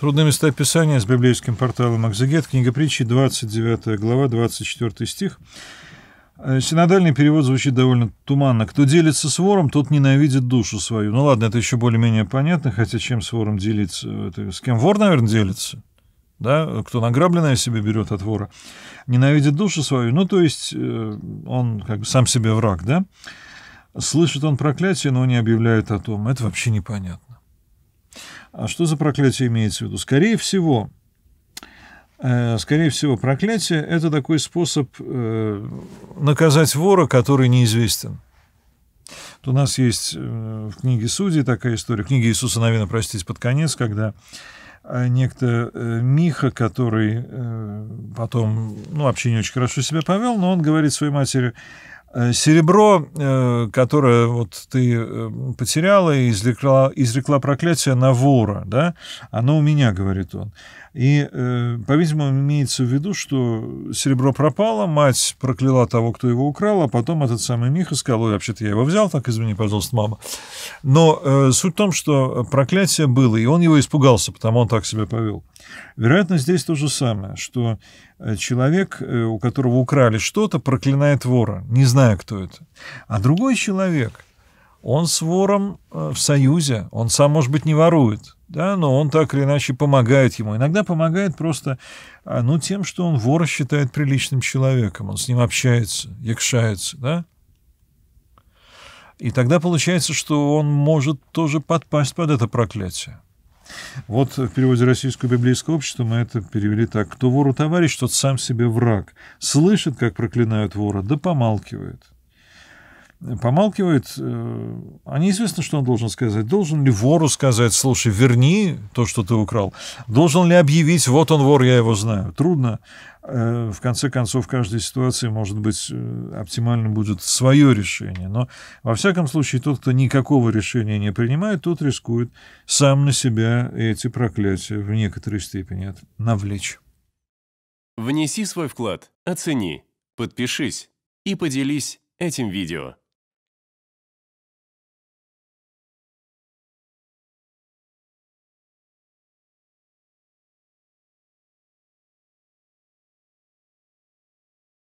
Трудные места Писания с библейским порталом «Акзегет», книга притчи, 29 глава, 24 стих. Э, синодальный перевод звучит довольно туманно. «Кто делится с вором, тот ненавидит душу свою». Ну ладно, это еще более-менее понятно, хотя чем с вором делиться? Это с кем вор, наверное, делится? Да, кто награбленное себе берет от вора, ненавидит душу свою, ну, то есть э, он как бы сам себе враг, да? Слышит он проклятие, но не объявляет о том. Это вообще непонятно. А что за проклятие имеется в виду? Скорее всего, э, Скорее всего, проклятие — это такой способ э, наказать вора, который неизвестен. Вот у нас есть э, в книге Судей такая история, в книге Иисуса Навина, простите, под конец, когда некто Миха, который потом, ну, вообще не очень хорошо себя повел, но он говорит своей матери, Э, серебро, э, которое вот ты э, потеряла и изрекла, изрекла проклятие на вора, да, оно у меня, говорит он. И, по-видимому, имеется в виду, что серебро пропало, мать прокляла того, кто его украл, а потом этот самый Миха сказал, ой, вообще-то я его взял, так извини, пожалуйста, мама. Но э, суть в том, что проклятие было, и он его испугался, потому он так себя повел. Вероятно, здесь то же самое, что э, человек, э, у которого украли что-то, проклинает вора, не зная, кто это. А другой человек, он с вором э, в союзе, он сам, может быть, не ворует, да, но он так или иначе помогает ему. Иногда помогает просто а, ну, тем, что он вора считает приличным человеком, он с ним общается, якшается, да, и тогда получается, что он может тоже подпасть под это проклятие. Вот в переводе Российского библейского общества мы это перевели так. Кто вору товарищ, тот сам себе враг. Слышит, как проклинают вора, да помалкивает помалкивает, э, а неизвестно, что он должен сказать. Должен ли вору сказать, слушай, верни то, что ты украл? Должен ли объявить, вот он вор, я его знаю? Трудно. Э, в конце концов, в каждой ситуации, может быть, э, оптимально будет свое решение. Но, во всяком случае, тот, кто никакого решения не принимает, тот рискует сам на себя эти проклятия в некоторой степени навлечь. Внеси свой вклад, оцени, подпишись и поделись этим видео.